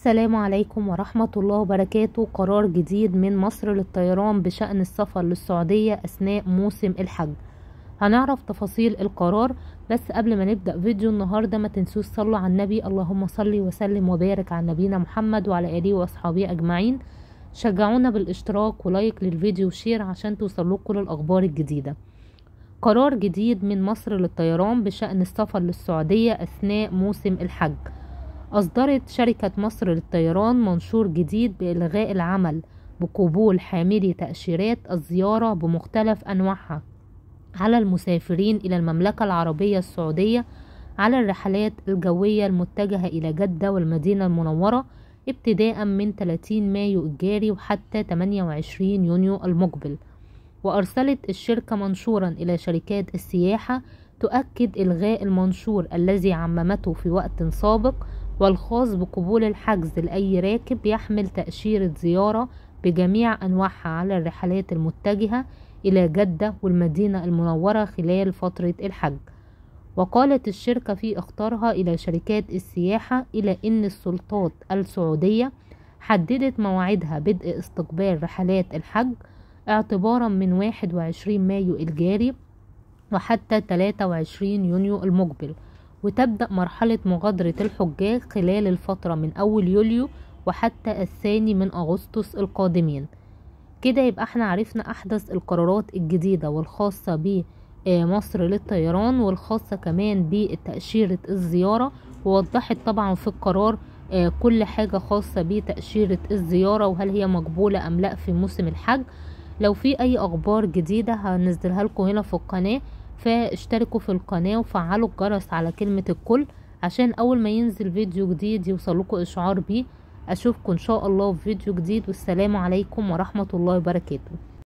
السلام عليكم ورحمة الله وبركاته قرار جديد من مصر للطيران بشأن السفر للسعودية أثناء موسم الحج هنعرف تفاصيل القرار بس قبل ما نبدأ فيديو النهاردة ما تنسوش صلوا على النبي اللهم صلي وسلم وبارك على نبينا محمد وعلى آله وأصحابه أجمعين شجعونا بالاشتراك ولايك للفيديو وشير عشان كل الأخبار الجديدة قرار جديد من مصر للطيران بشأن السفر للسعودية أثناء موسم الحج أصدرت شركة مصر للطيران منشور جديد بإلغاء العمل بقبول حاملي تأشيرات الزيارة بمختلف أنواعها على المسافرين إلى المملكة العربية السعودية على الرحلات الجوية المتجهة إلى جدة والمدينة المنورة ابتداء من 30 مايو الجاري وحتى 28 يونيو المقبل وأرسلت الشركة منشورا إلى شركات السياحة تؤكد إلغاء المنشور الذي عممته في وقت سابق والخاص بقبول الحجز لأي راكب يحمل تأشيرة زيارة بجميع أنواعها على الرحلات المتجهة إلى جدة والمدينة المنورة خلال فترة الحج وقالت الشركة في اختارها إلى شركات السياحة إلى أن السلطات السعودية حددت مواعيدها بدء استقبال رحلات الحج اعتبارا من 21 مايو الجاري وحتى 23 يونيو المقبل وتبدأ مرحلة مغادرة الحجاج خلال الفترة من أول يوليو وحتى الثاني من أغسطس القادمين كده يبقى احنا عرفنا أحدث القرارات الجديدة والخاصة بمصر آه، للطيران والخاصة كمان بتأشيرة الزيارة ووضحت طبعا في القرار آه، كل حاجة خاصة بتأشيرة الزيارة وهل هي مقبولة أم لا في موسم الحج لو في أي أخبار جديدة هنزلها لكم هنا في القناة فاشتركوا في القناة وفعلوا الجرس على كلمة الكل عشان اول ما ينزل فيديو جديد يوصلكم اشعار بيه اشوفكم ان شاء الله في فيديو جديد والسلام عليكم ورحمة الله وبركاته